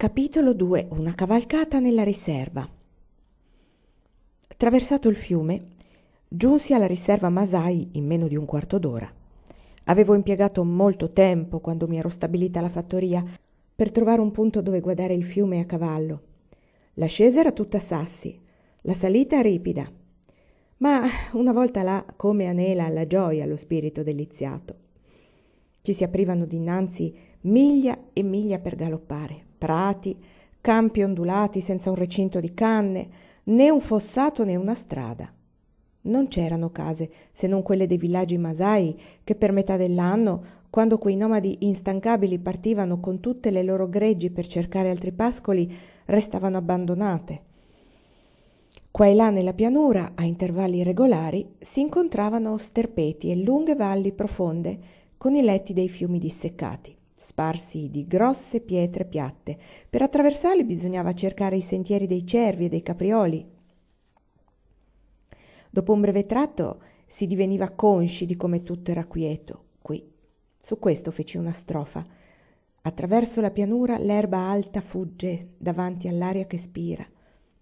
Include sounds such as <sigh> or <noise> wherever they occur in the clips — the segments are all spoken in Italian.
Capitolo 2 Una cavalcata nella riserva Traversato il fiume, giunsi alla riserva Masai in meno di un quarto d'ora. Avevo impiegato molto tempo, quando mi ero stabilita la fattoria, per trovare un punto dove guardare il fiume a cavallo. L'ascesa era tutta sassi, la salita ripida, ma una volta là come anela alla gioia lo spirito deliziato. Ci si aprivano dinanzi miglia e miglia per galoppare prati, campi ondulati senza un recinto di canne, né un fossato né una strada. Non c'erano case, se non quelle dei villaggi masai, che per metà dell'anno, quando quei nomadi instancabili partivano con tutte le loro greggi per cercare altri pascoli, restavano abbandonate. Qua e là nella pianura, a intervalli regolari, si incontravano sterpeti e lunghe valli profonde con i letti dei fiumi disseccati sparsi di grosse pietre piatte per attraversarli bisognava cercare i sentieri dei cervi e dei caprioli dopo un breve tratto si diveniva consci di come tutto era quieto qui su questo feci una strofa attraverso la pianura l'erba alta fugge davanti all'aria che spira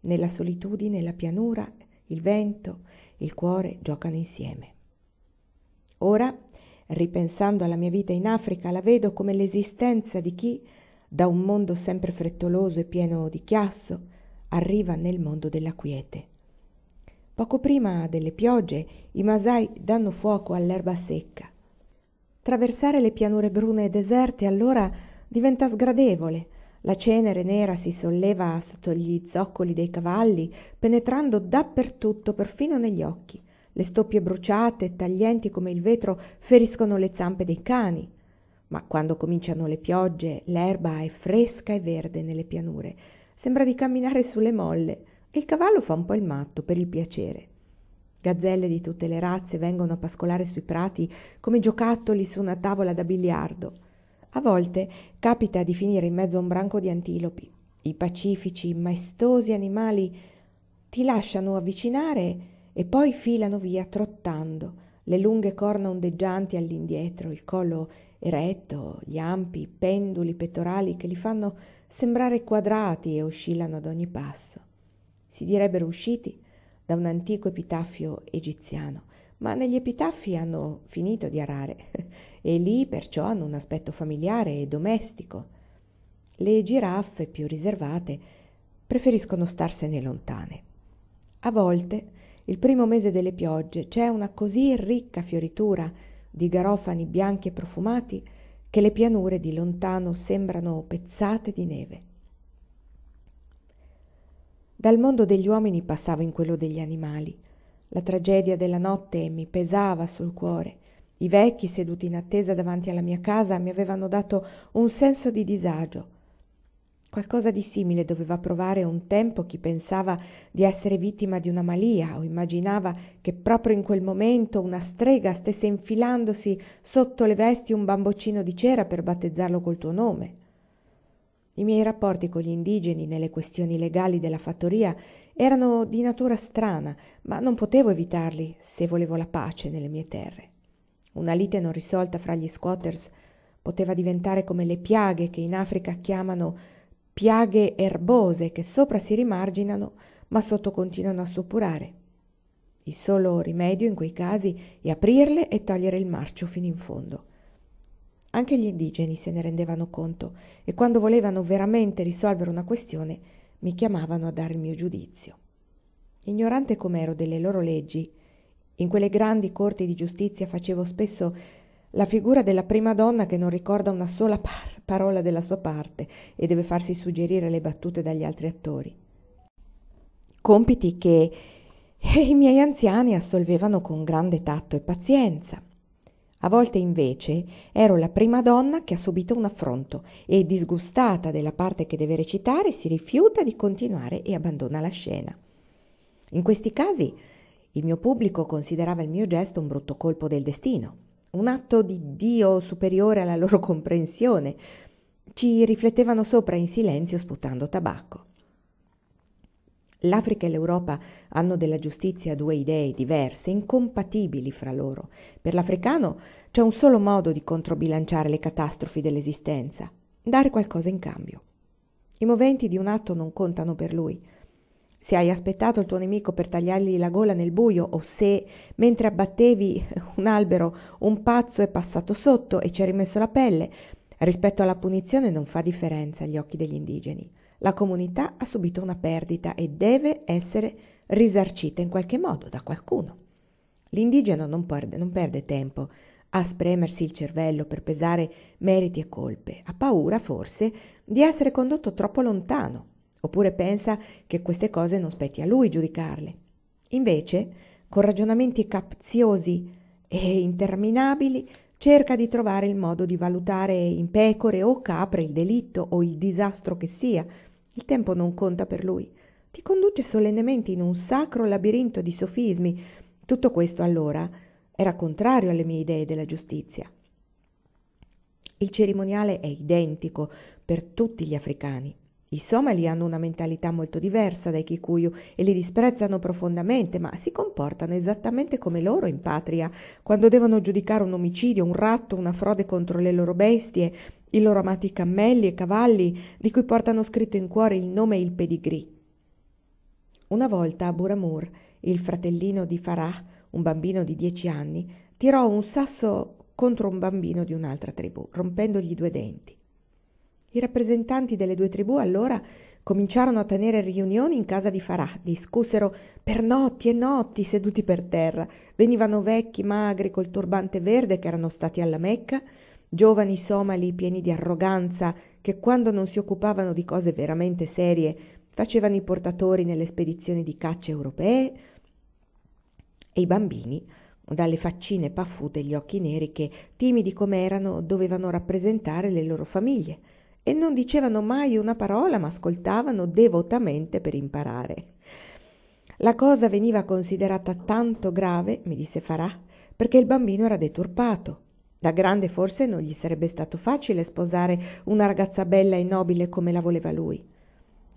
nella solitudine la pianura il vento il cuore giocano insieme ora ripensando alla mia vita in Africa, la vedo come l'esistenza di chi, da un mondo sempre frettoloso e pieno di chiasso, arriva nel mondo della quiete. Poco prima delle piogge i masai danno fuoco all'erba secca. Traversare le pianure brune e deserte allora diventa sgradevole. La cenere nera si solleva sotto gli zoccoli dei cavalli, penetrando dappertutto, perfino negli occhi le stoppie bruciate taglienti come il vetro feriscono le zampe dei cani ma quando cominciano le piogge l'erba è fresca e verde nelle pianure sembra di camminare sulle molle e il cavallo fa un po il matto per il piacere gazzelle di tutte le razze vengono a pascolare sui prati come giocattoli su una tavola da biliardo a volte capita di finire in mezzo a un branco di antilopi i pacifici maestosi animali ti lasciano avvicinare e poi filano via trottando le lunghe corna ondeggianti all'indietro il collo eretto gli ampi penduli pettorali che li fanno sembrare quadrati e oscillano ad ogni passo si direbbero usciti da un antico epitaffio egiziano ma negli epitaffi hanno finito di arare <laughs> e lì perciò hanno un aspetto familiare e domestico le giraffe più riservate preferiscono starsene lontane a volte il primo mese delle piogge c'è una così ricca fioritura di garofani bianchi e profumati che le pianure di lontano sembrano pezzate di neve dal mondo degli uomini passavo in quello degli animali la tragedia della notte mi pesava sul cuore i vecchi seduti in attesa davanti alla mia casa mi avevano dato un senso di disagio qualcosa di simile doveva provare un tempo chi pensava di essere vittima di una malia o immaginava che proprio in quel momento una strega stesse infilandosi sotto le vesti un bamboccino di cera per battezzarlo col tuo nome i miei rapporti con gli indigeni nelle questioni legali della fattoria erano di natura strana ma non potevo evitarli se volevo la pace nelle mie terre una lite non risolta fra gli squatters poteva diventare come le piaghe che in Africa chiamano piaghe erbose che sopra si rimarginano ma sotto continuano a suppurare. Il solo rimedio in quei casi è aprirle e togliere il marcio fino in fondo. Anche gli indigeni se ne rendevano conto e quando volevano veramente risolvere una questione mi chiamavano a dare il mio giudizio. Ignorante com'ero delle loro leggi, in quelle grandi corti di giustizia facevo spesso la figura della prima donna che non ricorda una sola par- parola della sua parte e deve farsi suggerire le battute dagli altri attori. Compiti che eh, i miei anziani assolvevano con grande tatto e pazienza. A volte invece ero la prima donna che ha subito un affronto e disgustata della parte che deve recitare si rifiuta di continuare e abbandona la scena. In questi casi il mio pubblico considerava il mio gesto un brutto colpo del destino un atto di dio superiore alla loro comprensione ci riflettevano sopra in silenzio sputando tabacco l'africa e l'europa hanno della giustizia due idee diverse incompatibili fra loro per l'africano c'è un solo modo di controbilanciare le catastrofi dell'esistenza dare qualcosa in cambio i moventi di un atto non contano per lui se hai aspettato il tuo nemico per tagliargli la gola nel buio o se, mentre abbattevi <laughs> un albero, un pazzo è passato sotto e ci ha rimesso la pelle, rispetto alla punizione non fa differenza agli occhi degli indigeni. La comunità ha subito una perdita e deve essere risarcita in qualche modo da qualcuno. L'indigeno non perde, non perde tempo a spremersi il cervello per pesare meriti e colpe. Ha paura, forse, di essere condotto troppo lontano oppure pensa che queste cose non spetti a lui giudicarle. Invece, con ragionamenti capziosi e interminabili, cerca di trovare il modo di valutare in pecore o capre il delitto o il disastro che sia. Il tempo non conta per lui. Ti conduce solennemente in un sacro labirinto di sofismi. Tutto questo allora era contrario alle mie idee della giustizia. Il cerimoniale è identico per tutti gli africani i somali hanno una mentalità molto diversa dai kikuyu e li disprezzano profondamente ma si comportano esattamente come loro in patria quando devono giudicare un omicidio un ratto una frode contro le loro bestie i loro amati cammelli e cavalli di cui portano scritto in cuore il nome e il pedigree una volta Buramur, il fratellino di Farah, un bambino di dieci anni, tirò un sasso contro un bambino di un'altra tribù, rompendogli due denti i rappresentanti delle due tribù allora cominciarono a tenere riunioni in casa di farà discussero per notti e notti seduti per terra venivano vecchi magri col turbante verde che erano stati alla mecca giovani somali pieni di arroganza che quando non si occupavano di cose veramente serie facevano i portatori nelle spedizioni di caccia europee e i bambini dalle faccine paffute e gli occhi neri che timidi com'erano dovevano rappresentare le loro famiglie e non dicevano mai una parola ma ascoltavano devotamente per imparare la cosa veniva considerata tanto grave mi disse farà perché il bambino era deturpato da grande forse non gli sarebbe stato facile sposare una ragazza bella e nobile come la voleva lui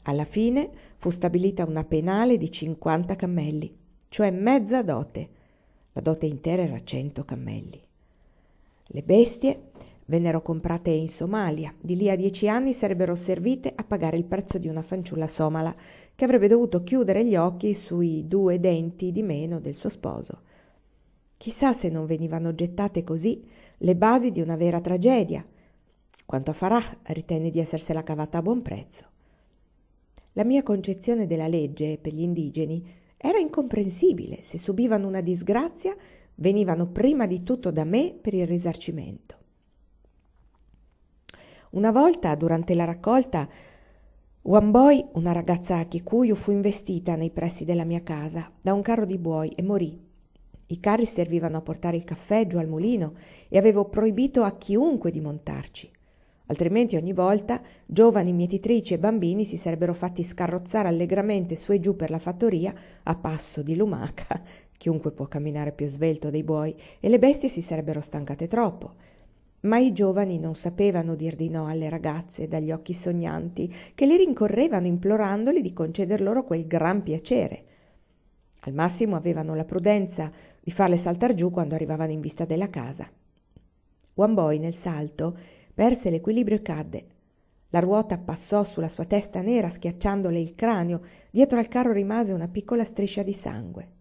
alla fine fu stabilita una penale di 50 cammelli cioè mezza dote la dote intera era 100 cammelli le bestie vennero comprate in Somalia, di lì a dieci anni sarebbero servite a pagare il prezzo di una fanciulla somala, che avrebbe dovuto chiudere gli occhi sui due denti di meno del suo sposo. Chissà se non venivano gettate così le basi di una vera tragedia. Quanto a Farah, ritenne di essersela cavata a buon prezzo. La mia concezione della legge per gli indigeni era incomprensibile. Se subivano una disgrazia, venivano prima di tutto da me per il risarcimento una volta durante la raccolta one boy una ragazza a kikuju fu investita nei pressi della mia casa da un carro di buoi e morì i carri servivano a portare il caffè giù al mulino e avevo proibito a chiunque di montarci altrimenti ogni volta giovani mietitrici e bambini si sarebbero fatti scarrozzare allegramente su e giù per la fattoria a passo di lumaca <laughs> chiunque può camminare più svelto dei buoi e le bestie si sarebbero stancate troppo ma i giovani non sapevano dir di no alle ragazze dagli occhi sognanti che li rincorrevano implorandoli di conceder loro quel gran piacere al massimo avevano la prudenza di farle saltar giù quando arrivavano in vista della casa one boy nel salto perse l'equilibrio e cadde la ruota passò sulla sua testa nera schiacciandole il cranio dietro al carro rimase una piccola striscia di sangue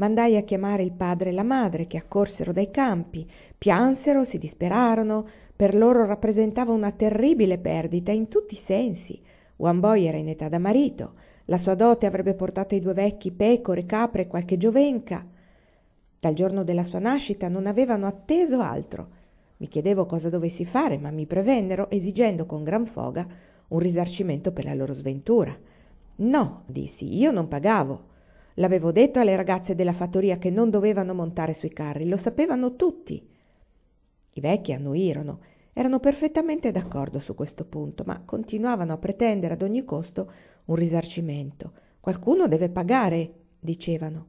mandai a chiamare il padre e la madre che accorsero dai campi piansero si disperarono per loro rappresentava una terribile perdita in tutti i sensi juan Boy era in età da marito la sua dote avrebbe portato ai due vecchi pecore capre e qualche giovenca dal giorno della sua nascita non avevano atteso altro mi chiedevo cosa dovessi fare ma mi prevennero esigendo con gran foga un risarcimento per la loro sventura no dissi io non pagavo l'avevo detto alle ragazze della fattoria che non dovevano montare sui carri lo sapevano tutti i vecchi annuirono erano perfettamente d'accordo su questo punto ma continuavano a pretendere ad ogni costo un risarcimento qualcuno deve pagare dicevano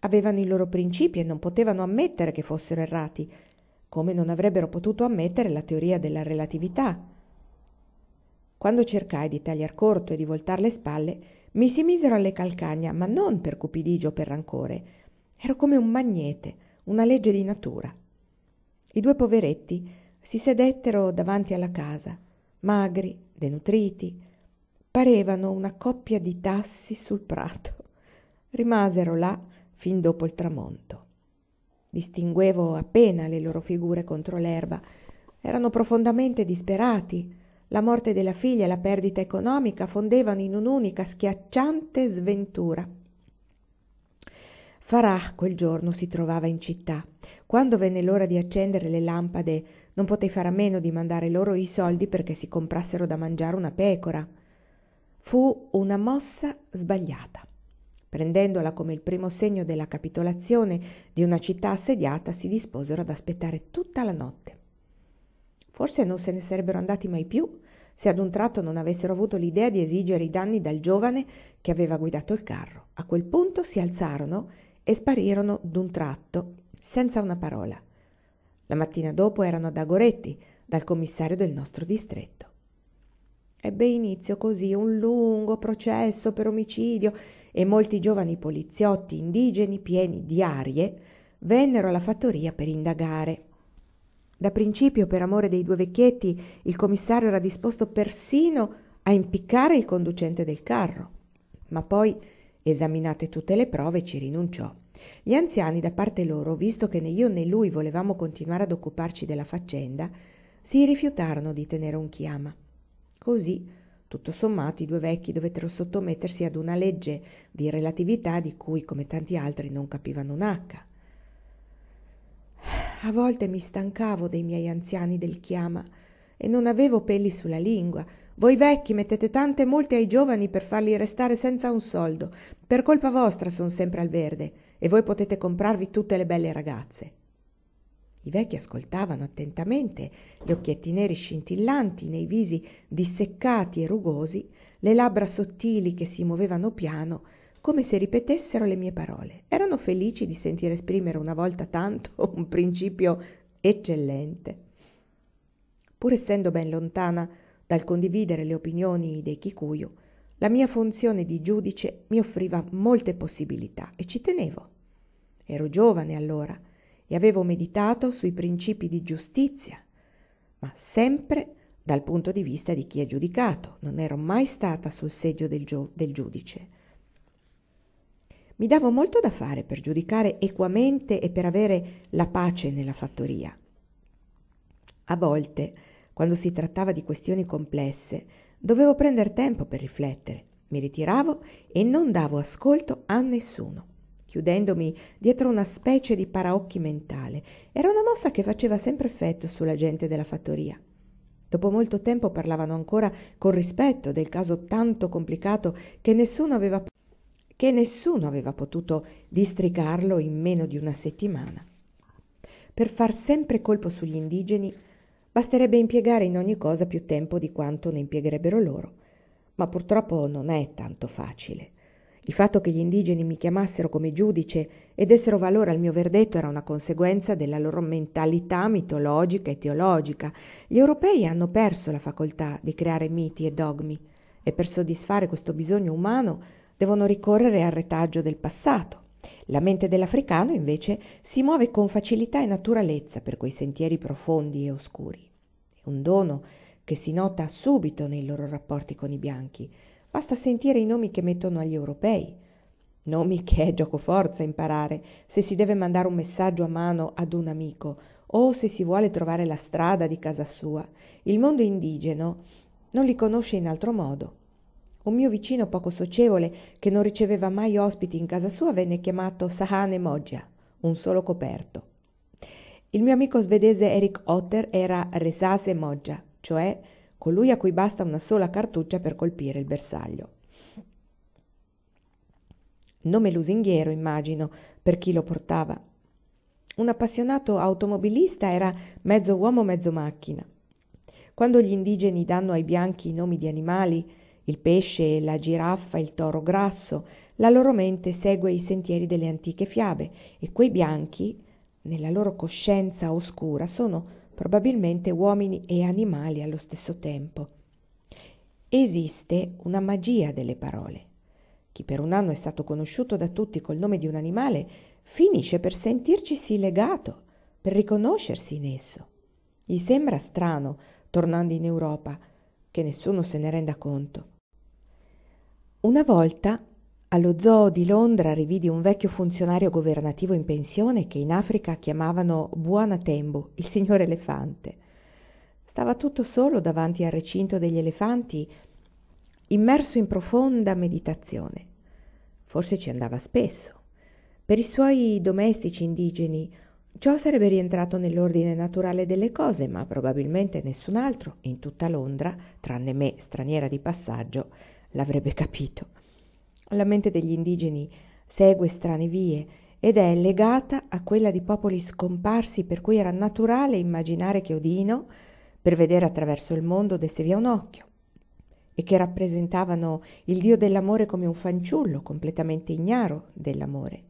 avevano i loro principi e non potevano ammettere che fossero errati come non avrebbero potuto ammettere la teoria della relatività quando cercai di tagliar corto e di voltar le spalle mi si misero alle calcagna ma non per cupidigio o per rancore ero come un magnete una legge di natura i due poveretti si sedettero davanti alla casa magri denutriti parevano una coppia di tassi sul prato rimasero là fin dopo il tramonto distinguevo appena le loro figure contro l'erba erano profondamente disperati la morte della figlia e la perdita economica fondevano in un'unica schiacciante sventura farah quel giorno si trovava in città quando venne l'ora di accendere le lampade non potei fare a meno di mandare loro i soldi perché si comprassero da mangiare una pecora fu una mossa sbagliata prendendola come il primo segno della capitolazione di una città assediata si disposero ad aspettare tutta la notte forse non se ne sarebbero andati mai più se ad un tratto non avessero avuto l'idea di esigere i danni dal giovane che aveva guidato il carro a quel punto si alzarono e sparirono d'un tratto senza una parola la mattina dopo erano ad agoretti dal commissario del nostro distretto ebbe inizio così un lungo processo per omicidio e molti giovani poliziotti indigeni pieni di arie vennero alla fattoria per indagare da principio per amore dei due vecchietti il commissario era disposto persino a impiccare il conducente del carro ma poi esaminate tutte le prove ci rinunciò gli anziani da parte loro visto che né io né lui volevamo continuare ad occuparci della faccenda si rifiutarono di tenere un chiama così tutto sommato i due vecchi dovettero sottomettersi ad una legge di relatività di cui come tanti altri non capivano a volte mi stancavo dei miei anziani del chiama e non avevo peli sulla lingua voi vecchi mettete tante multe ai giovani per farli restare senza un soldo per colpa vostra son sempre al verde e voi potete comprarvi tutte le belle ragazze i vecchi ascoltavano attentamente gli occhietti neri scintillanti nei visi disseccati e rugosi le labbra sottili che si movevano piano come se ripetessero le mie parole erano felici di sentire esprimere una volta tanto <laughs> un principio eccellente pur essendo ben lontana dal condividere le opinioni dei kikuyu la mia funzione di giudice mi offriva molte possibilità e ci tenevo ero giovane allora e avevo meditato sui principi di giustizia ma sempre dal punto di vista di chi è giudicato non ero mai stata sul seggio del, gio- del giudice mi davo molto da fare per giudicare equamente e per avere la pace nella fattoria a volte quando si trattava di questioni complesse dovevo prendere tempo per riflettere mi ritiravo e non davo ascolto a nessuno chiudendomi dietro una specie di paraocchi mentale era una mossa che faceva sempre effetto sulla gente della fattoria Dopo molto tempo parlavano ancora con rispetto del caso tanto complicato che nessuno aveva che nessuno aveva potuto districarlo in meno di una settimana. Per far sempre colpo sugli indigeni basterebbe impiegare in ogni cosa più tempo di quanto ne impiegherebbero loro, ma purtroppo non è tanto facile. Il fatto che gli indigeni mi chiamassero come giudice e dessero valore al mio verdetto era una conseguenza della loro mentalità mitologica e teologica. Gli europei hanno perso la facoltà di creare miti e dogmi e per soddisfare questo bisogno umano devono ricorrere al retaggio del passato la mente dell'africano invece si muove con facilità e naturalezza per quei sentieri profondi e oscuri è un dono che si nota subito nei loro rapporti con i bianchi basta sentire i nomi che mettono agli europei nomi che è gioco forza imparare se si deve mandare un messaggio a mano ad un amico o se si vuole trovare la strada di casa sua il mondo indigeno non li conosce in altro modo un mio vicino poco socievole che non riceveva mai ospiti in casa sua venne chiamato sahane moggia un solo coperto il mio amico svedese eric otter era resase moggia cioè colui a cui basta una sola cartuccia per colpire il bersaglio nome lusinghiero immagino per chi lo portava un appassionato automobilista era mezzo uomo mezzo macchina quando gli indigeni danno ai bianchi i nomi di animali il pesce, la giraffa, il toro grasso, la loro mente segue i sentieri delle antiche fiabe e quei bianchi, nella loro coscienza oscura, sono probabilmente uomini e animali allo stesso tempo. Esiste una magia delle parole. Chi per un anno è stato conosciuto da tutti col nome di un animale, finisce per sentircisi legato, per riconoscersi in esso. Gli sembra strano, tornando in Europa, che nessuno se ne renda conto. Una volta allo zoo di Londra rividi un vecchio funzionario governativo in pensione che in Africa chiamavano Buona Tembo, il signor elefante. Stava tutto solo davanti al recinto degli elefanti, immerso in profonda meditazione. Forse ci andava spesso. Per i suoi domestici indigeni ciò sarebbe rientrato nell'ordine naturale delle cose, ma probabilmente nessun altro in tutta Londra, tranne me, straniera di passaggio, l'avrebbe capito. La mente degli indigeni segue strane vie ed è legata a quella di popoli scomparsi per cui era naturale immaginare che Odino, per vedere attraverso il mondo, desse via un occhio e che rappresentavano il dio dell'amore come un fanciullo completamente ignaro dell'amore.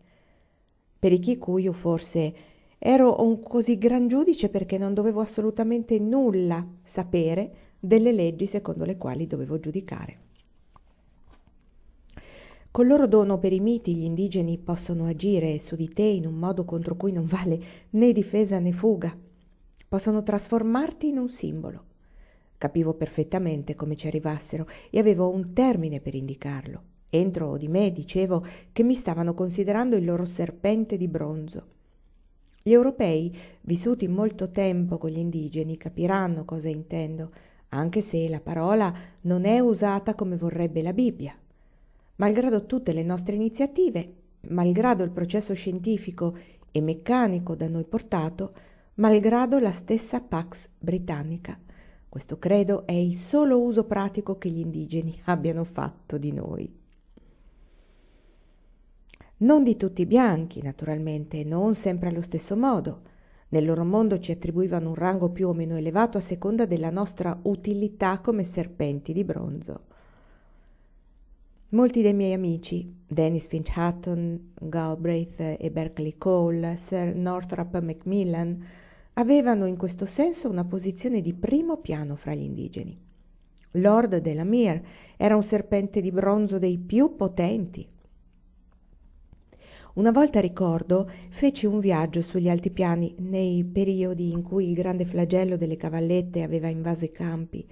Per i Kikuyu forse ero un così gran giudice perché non dovevo assolutamente nulla sapere delle leggi secondo le quali dovevo giudicare col loro dono per i miti gli indigeni possono agire su di te in un modo contro cui non vale né difesa né fuga possono trasformarti in un simbolo capivo perfettamente come ci arrivassero e avevo un termine per indicarlo entro di me dicevo che mi stavano considerando il loro serpente di bronzo gli europei vissuti molto tempo con gli indigeni capiranno cosa intendo anche se la parola non è usata come vorrebbe la Bibbia malgrado tutte le nostre iniziative malgrado il processo scientifico e meccanico da noi portato malgrado la stessa pax britannica questo credo è il solo uso pratico che gli indigeni abbiano fatto di noi non di tutti i bianchi naturalmente non sempre allo stesso modo nel loro mondo ci attribuivano un rango più o meno elevato a seconda della nostra utilità come serpenti di bronzo Molti dei miei amici, Dennis Finch Hutton, Galbraith e Berkeley Cole, Sir Northrop Macmillan, avevano in questo senso una posizione di primo piano fra gli indigeni. Lord Delamere era un serpente di bronzo dei più potenti. Una volta ricordo, feci un viaggio sugli altipiani nei periodi in cui il grande flagello delle cavallette aveva invaso i campi.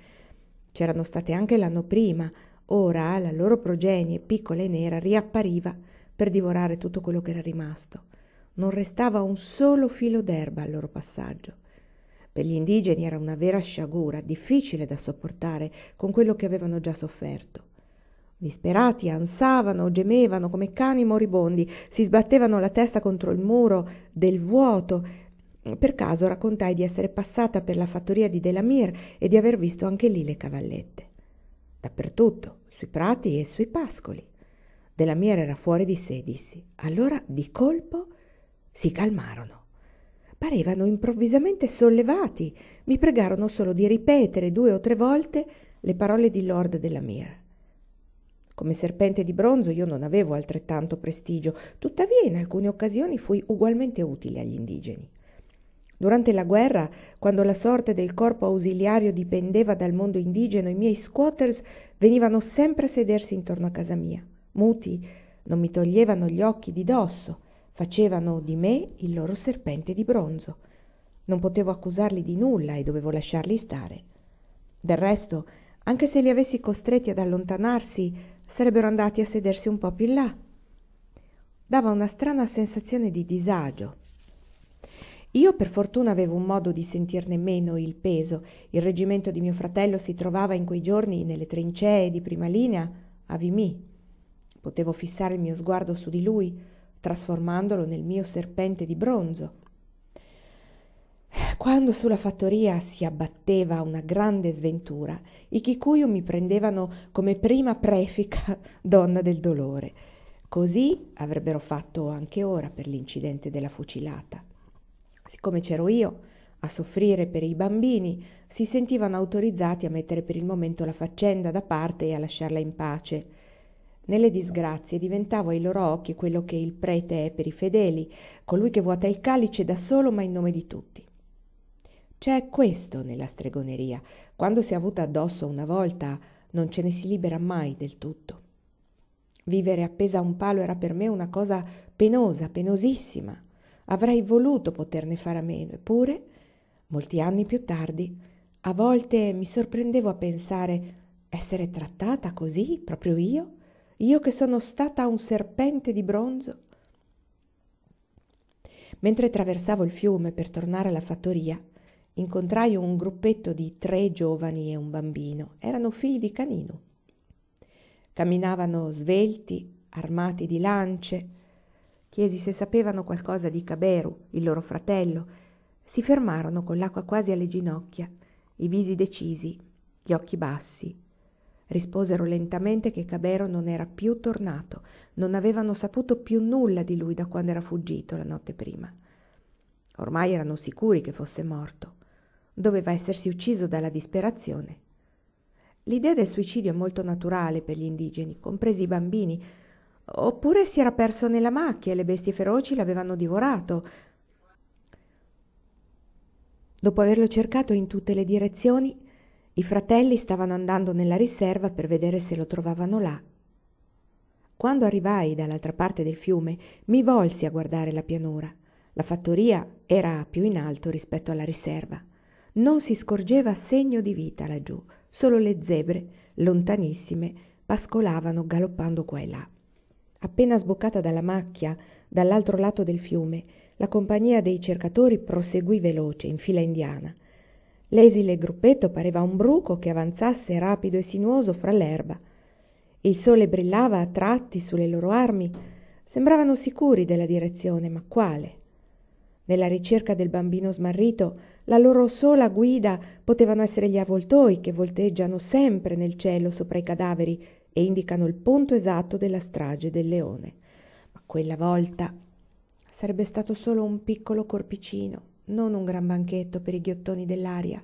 C'erano state anche l'anno prima, ora la loro progenie piccola e nera riappariva per divorare tutto quello che era rimasto non restava un solo filo d'erba al loro passaggio per gli indigeni era una vera sciagura difficile da sopportare con quello che avevano già sofferto disperati ansavano gemevano come cani moribondi si sbattevano la testa contro il muro del vuoto per caso raccontai di essere passata per la fattoria di delamere e di aver visto anche lì le cavallette dappertutto sui prati e sui pascoli della miera era fuori di sé dissi allora di colpo si calmarono parevano improvvisamente sollevati mi pregarono solo di ripetere due o tre volte le parole di lord delamere come serpente di bronzo io non avevo altrettanto prestigio tuttavia in alcune occasioni fui ugualmente utile agli indigeni Durante la guerra, quando la sorte del corpo ausiliario dipendeva dal mondo indigeno, i miei squatters venivano sempre a sedersi intorno a casa mia. Muti, non mi toglievano gli occhi di dosso, facevano di me il loro serpente di bronzo. Non potevo accusarli di nulla e dovevo lasciarli stare. Del resto, anche se li avessi costretti ad allontanarsi, sarebbero andati a sedersi un po' più in là. Dava una strana sensazione di disagio io per fortuna avevo un modo di sentirne meno il peso il reggimento di mio fratello si trovava in quei giorni nelle trincee di prima linea a vimy potevo fissare il mio sguardo su di lui trasformandolo nel mio serpente di bronzo quando sulla fattoria si abbatteva una grande sventura i kikuyu mi prendevano come prima prefica <laughs> donna del dolore così avrebbero fatto anche ora per l'incidente della fucilata siccome c'ero io a soffrire per i bambini si sentivano autorizzati a mettere per il momento la faccenda da parte e a lasciarla in pace nelle disgrazie diventavo ai loro occhi quello che il prete è per i fedeli colui che vuota il calice da solo ma in nome di tutti c'è questo nella stregoneria quando si è avuta addosso una volta non ce ne si libera mai del tutto vivere appesa a un palo era per me una cosa penosa penosissima Avrei voluto poterne fare a meno, eppure, molti anni più tardi, a volte mi sorprendevo a pensare essere trattata così proprio io, io che sono stata un serpente di bronzo. Mentre attraversavo il fiume per tornare alla fattoria, incontrai un gruppetto di tre giovani e un bambino. Erano figli di Canino. Camminavano svelti, armati di lance, chiesi se sapevano qualcosa di caberu il loro fratello si fermarono con l'acqua quasi alle ginocchia i visi decisi gli occhi bassi risposero lentamente che caberu non era più tornato non avevano saputo più nulla di lui da quando era fuggito la notte prima ormai erano sicuri che fosse morto doveva essersi ucciso dalla disperazione l'idea del suicidio è molto naturale per gli indigeni compresi i bambini oppure si era perso nella macchia e le bestie feroci l'avevano divorato dopo averlo cercato in tutte le direzioni i fratelli stavano andando nella riserva per vedere se lo trovavano là quando arrivai dall'altra parte del fiume mi volsi a guardare la pianura la fattoria era più in alto rispetto alla riserva non si scorgeva segno di vita laggiù solo le zebre lontanissime pascolavano galoppando qua e là appena sboccata dalla macchia dall'altro lato del fiume la compagnia dei cercatori proseguì veloce in fila indiana l'esile gruppetto pareva un bruco che avanzasse rapido e sinuoso fra l'erba il sole brillava a tratti su le loro armi sembravano sicuri della direzione ma quale nella ricerca del bambino smarrito la loro sola guida potevano essere gli avvoltoi che volteggiano sempre nel cielo sopra i cadaveri e indicano il punto esatto della strage del leone. Ma quella volta sarebbe stato solo un piccolo corpicino, non un gran banchetto per i ghiottoni dell'aria.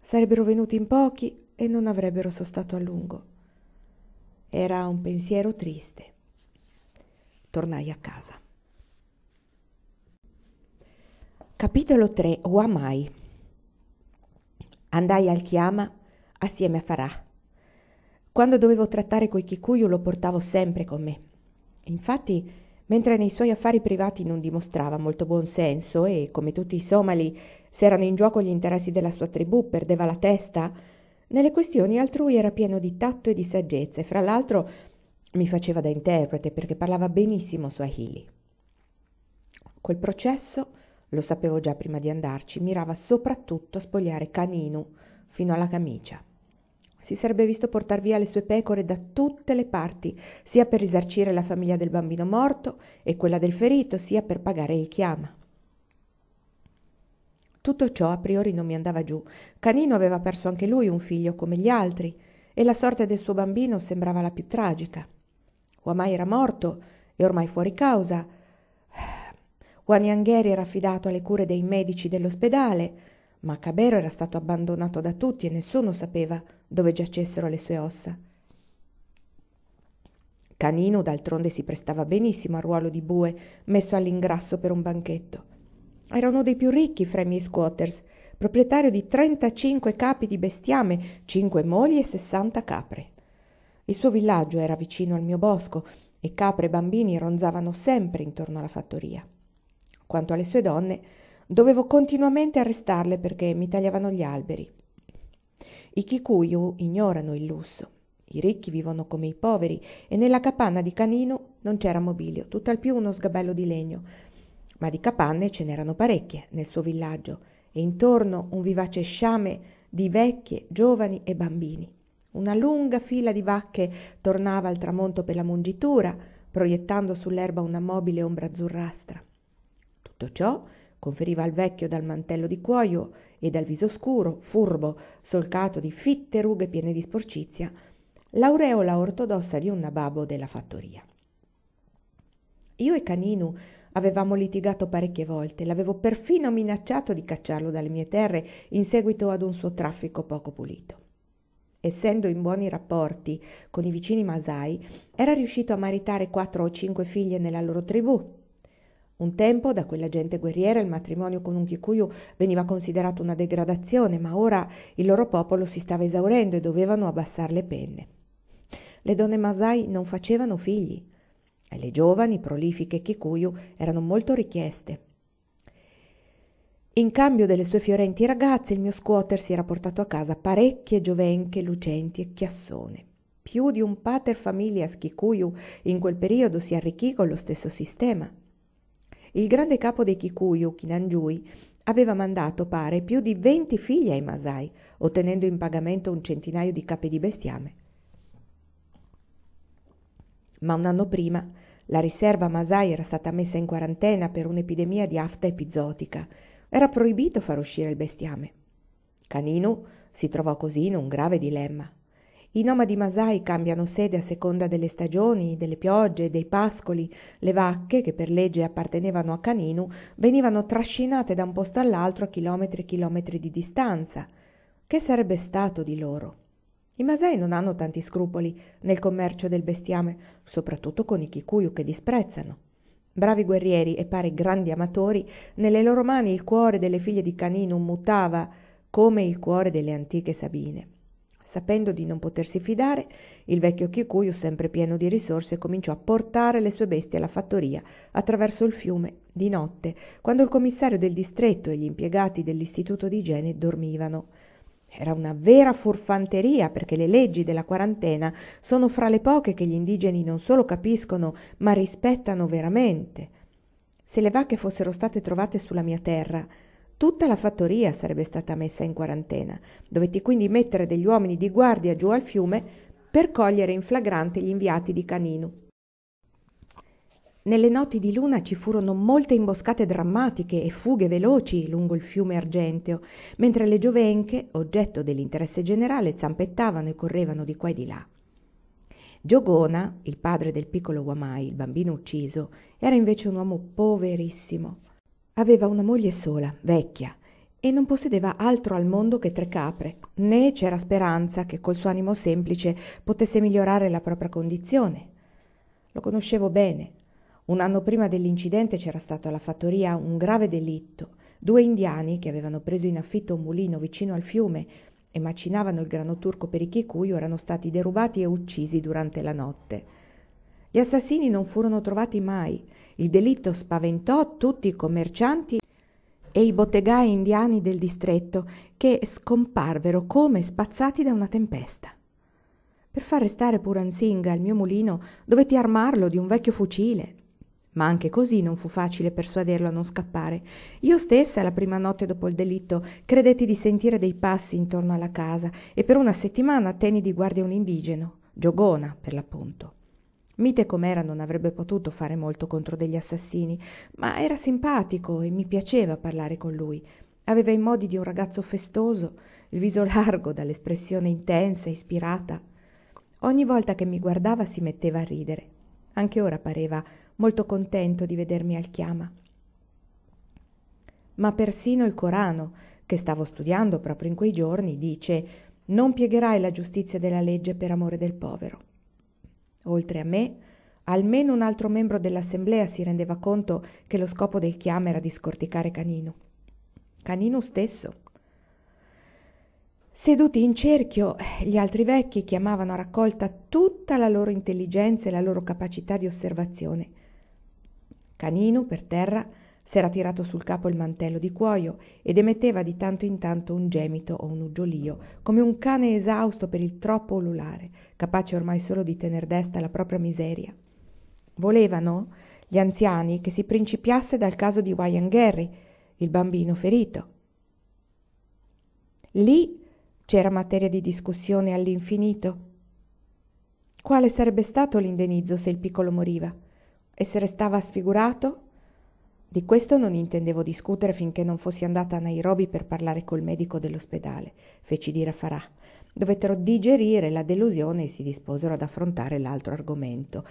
Sarebbero venuti in pochi e non avrebbero sostato a lungo. Era un pensiero triste. Tornai a casa. Capitolo 3 Huamai Andai al Chiama assieme a Farah quando dovevo trattare coi Kikuyu lo portavo sempre con me. Infatti, mentre nei suoi affari privati non dimostrava molto buon senso e, come tutti i somali, se erano in gioco gli interessi della sua tribù, perdeva la testa, nelle questioni altrui era pieno di tatto e di saggezza e, fra l'altro, mi faceva da interprete perché parlava benissimo Swahili. Quel processo, lo sapevo già prima di andarci, mirava soprattutto a spogliare Caninu fino alla camicia. Si sarebbe visto portar via le sue pecore da tutte le parti, sia per risarcire la famiglia del bambino morto e quella del ferito, sia per pagare il chiama. Tutto ciò a priori non mi andava giù. Canino aveva perso anche lui un figlio come gli altri e la sorte del suo bambino sembrava la più tragica. Oramai era morto e ormai fuori causa. Wanyangeri era affidato alle cure dei medici dell'ospedale ma cabero era stato abbandonato da tutti e nessuno sapeva dove giacessero le sue ossa canino d'altronde si prestava benissimo al ruolo di bue messo all'ingrasso per un banchetto era uno dei più ricchi fra i miei squatters proprietario di 35 capi di bestiame 5 mogli e 60 capre il suo villaggio era vicino al mio bosco e capre e bambini ronzavano sempre intorno alla fattoria quanto alle sue donne Dovevo continuamente arrestarle perché mi tagliavano gli alberi. I Kikuyu ignorano il lusso. I ricchi vivono come i poveri e nella capanna di Canino non c'era mobilio, tutt'al più uno sgabello di legno. Ma di capanne ce n'erano parecchie nel suo villaggio e intorno un vivace sciame di vecchie, giovani e bambini. Una lunga fila di vacche tornava al tramonto per la mungitura, proiettando sull'erba una mobile ombra azzurrastra. Tutto ciò conferiva al vecchio dal mantello di cuoio e dal viso scuro furbo solcato di fitte rughe piene di sporcizia l'aureola ortodossa di un nababo della fattoria io e caninu avevamo litigato parecchie volte l'avevo perfino minacciato di cacciarlo dalle mie terre in seguito ad un suo traffico poco pulito essendo in buoni rapporti con i vicini masai era riuscito a maritare quattro o cinque figlie nella loro tribù un tempo da quella gente guerriera il matrimonio con un kikuyu veniva considerato una degradazione, ma ora il loro popolo si stava esaurendo e dovevano abbassare le penne. Le donne Masai non facevano figli e le giovani prolifiche kikuyu erano molto richieste. In cambio delle sue fiorenti ragazze, il mio squatter si era portato a casa parecchie giovenche lucenti e chiassone. Più di un pater familias kikuyu in quel periodo si arricchì con lo stesso sistema il grande capo dei kikuyu Kinanjui, aveva mandato pare più di venti figli ai masai ottenendo in pagamento un centinaio di capi di bestiame ma un anno prima la riserva masai era stata messa in quarantena per un'epidemia di afta epizotica. era proibito far uscire il bestiame canino si trovò così in un grave dilemma i nomadi masai cambiano sede a seconda delle stagioni delle piogge dei pascoli le vacche che per legge appartenevano a caninu venivano trascinate da un posto all'altro a chilometri e chilometri di distanza che sarebbe stato di loro i masai non hanno tanti scrupoli nel commercio del bestiame soprattutto con i kikuyu che disprezzano bravi guerrieri e pare grandi amatori nelle loro mani il cuore delle figlie di caninu mutava come il cuore delle antiche sabine sapendo di non potersi fidare il vecchio kikuyu sempre pieno di risorse cominciò a portare le sue bestie alla fattoria attraverso il fiume di notte quando il commissario del distretto e gli impiegati dell'istituto di igiene dormivano era una vera furfanteria perché le leggi della quarantena sono fra le poche che gli indigeni non solo capiscono, ma rispettano veramente. Se le vacche fossero state trovate sulla mia terra, tutta la fattoria sarebbe stata messa in quarantena dovetti quindi mettere degli uomini di guardia giù al fiume per cogliere in flagrante gli inviati di canino nelle notti di luna ci furono molte imboscate drammatiche e fughe veloci lungo il fiume argenteo mentre le giovenche oggetto dell'interesse generale zampettavano e correvano di qua e di là Giogona, il padre del piccolo Guamai, il bambino ucciso, era invece un uomo poverissimo aveva una moglie sola vecchia e non possedeva altro al mondo che tre capre né c'era speranza che col suo animo semplice potesse migliorare la propria condizione lo conoscevo bene un anno prima dell'incidente c'era stato alla fattoria un grave delitto due indiani che avevano preso in affitto un mulino vicino al fiume e macinavano il grano turco per i kikuyu erano stati derubati e uccisi durante la notte gli assassini non furono trovati mai. Il delitto spaventò tutti i commercianti e i bottegai indiani del distretto che scomparvero come spazzati da una tempesta. Per far restare Puranzinga al mio mulino dovetti armarlo di un vecchio fucile. Ma anche così non fu facile persuaderlo a non scappare. Io stessa, la prima notte dopo il delitto, credetti di sentire dei passi intorno alla casa e per una settimana tenni di guardia un indigeno, Giogona per l'appunto mite com'era non avrebbe potuto fare molto contro degli assassini ma era simpatico e mi piaceva parlare con lui aveva i modi di un ragazzo festoso il viso largo dall'espressione intensa ispirata ogni volta che mi guardava si metteva a ridere anche ora pareva molto contento di vedermi al chiama ma persino il corano che stavo studiando proprio in quei giorni dice non piegherai la giustizia della legge per amore del povero oltre a me almeno un altro membro dell'assemblea si rendeva conto che lo scopo del chiame era di scorticare canino canino stesso seduti in cerchio gli altri vecchi chiamavano a raccolta tutta la loro intelligenza e la loro capacità di osservazione canino per terra s'era tirato sul capo il mantello di cuoio ed emetteva di tanto in tanto un gemito o un uggiolio, come un cane esausto per il troppo ululare capace ormai solo di tener desta la propria miseria volevano gli anziani che si principiasse dal caso di Wyan Gary il bambino ferito lì c'era materia di discussione all'infinito quale sarebbe stato l'indenizzo se il piccolo moriva e se restava sfigurato di questo non intendevo discutere finché non fossi andata a Nairobi per parlare col medico dell'ospedale, feci dire a Farà. Dovettero digerire la delusione e si disposero ad affrontare l'altro argomento.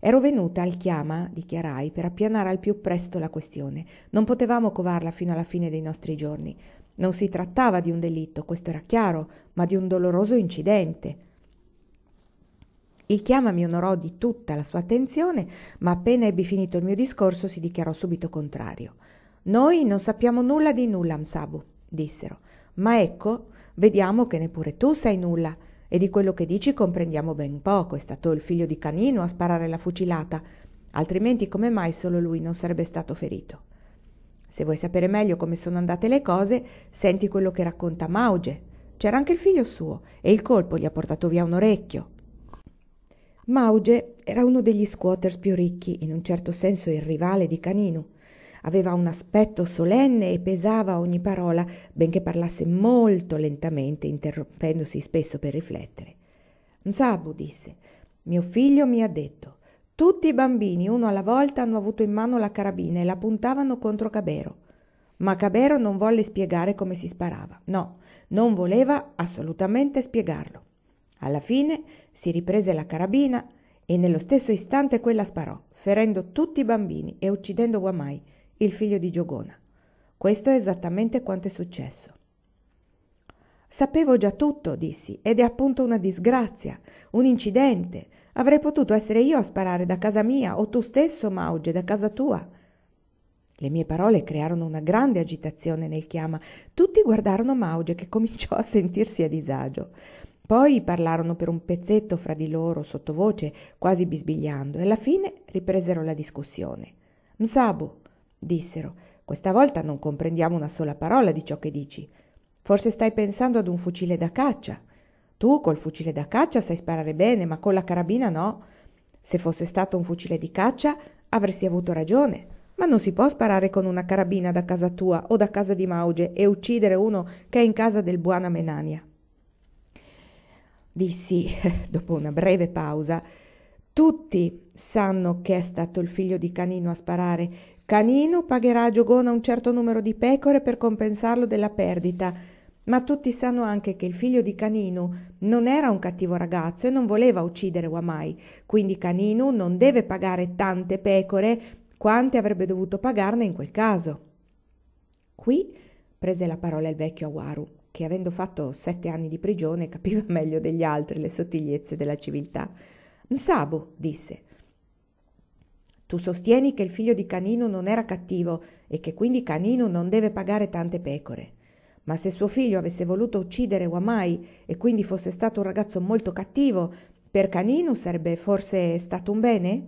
Ero venuta al chiama, dichiarai, per appianare al più presto la questione. Non potevamo covarla fino alla fine dei nostri giorni. Non si trattava di un delitto, questo era chiaro, ma di un doloroso incidente il chiama mi onorò di tutta la sua attenzione ma appena ebbi finito il mio discorso si dichiarò subito contrario noi non sappiamo nulla di nulla msabu dissero ma ecco vediamo che neppure tu sai nulla e di quello che dici comprendiamo ben poco è stato il figlio di canino a sparare la fucilata altrimenti come mai solo lui non sarebbe stato ferito se vuoi sapere meglio come sono andate le cose senti quello che racconta mauge c'era anche il figlio suo e il colpo gli ha portato via un orecchio Mauge era uno degli squatters più ricchi, in un certo senso il rivale di Canino. Aveva un aspetto solenne e pesava ogni parola, benché parlasse molto lentamente, interrompendosi spesso per riflettere. Nsabu disse, mio figlio mi ha detto, tutti i bambini, uno alla volta, hanno avuto in mano la carabina e la puntavano contro Cabero. Ma Cabero non volle spiegare come si sparava. No, non voleva assolutamente spiegarlo alla fine si riprese la carabina e nello stesso istante quella sparò ferendo tutti i bambini e uccidendo guamai il figlio di giogona questo è esattamente quanto è successo sapevo già tutto dissi ed è appunto una disgrazia un incidente avrei potuto essere io a sparare da casa mia o tu stesso mauge da casa tua le mie parole crearono una grande agitazione nel chiama tutti guardarono mauge che cominciò a sentirsi a disagio poi parlarono per un pezzetto fra di loro sottovoce quasi bisbigliando e alla fine ripresero la discussione msabu dissero questa volta non comprendiamo una sola parola di ciò che dici forse stai pensando ad un fucile da caccia tu col fucile da caccia sai sparare bene ma con la carabina no se fosse stato un fucile di caccia avresti avuto ragione ma non si può sparare con una carabina da casa tua o da casa di Mauge e uccidere uno che è in casa del buona Menania dissi <laughs> dopo una breve pausa, tutti sanno che è stato il figlio di Canino a sparare. Canino pagherà a Giogona un certo numero di pecore per compensarlo della perdita, ma tutti sanno anche che il figlio di Canino non era un cattivo ragazzo e non voleva uccidere Guamai, quindi Canino non deve pagare tante pecore quante avrebbe dovuto pagarne in quel caso. Qui prese la parola il vecchio Awaru che avendo fatto sette anni di prigione <laughs> capiva meglio degli altri le sottigliezze della civiltà nsabu disse tu sostieni che il figlio di canino non era cattivo e che quindi canino non deve pagare tante pecore ma se suo figlio avesse voluto uccidere Wamai e quindi fosse stato un ragazzo molto cattivo, per Canino sarebbe forse stato un bene?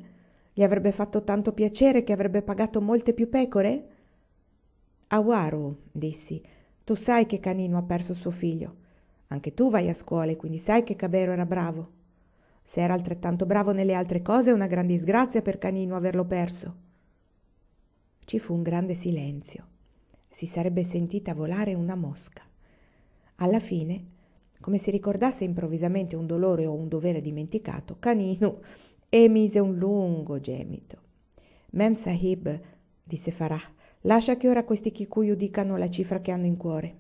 Gli avrebbe fatto tanto piacere che avrebbe pagato molte più pecore? Awaru, dissi, tu sai che Canino ha perso suo figlio. Anche tu vai a scuola e quindi sai che Cabero era bravo. Se era altrettanto bravo nelle altre cose è una gran disgrazia per Canino averlo perso. Ci fu un grande silenzio. Si sarebbe sentita volare una mosca. Alla fine, come se ricordasse improvvisamente un dolore o un dovere dimenticato, Canino emise un lungo gemito. Mem Sahib, disse Farah, Lascia che ora questi Kikuyu dicano la cifra che hanno in cuore.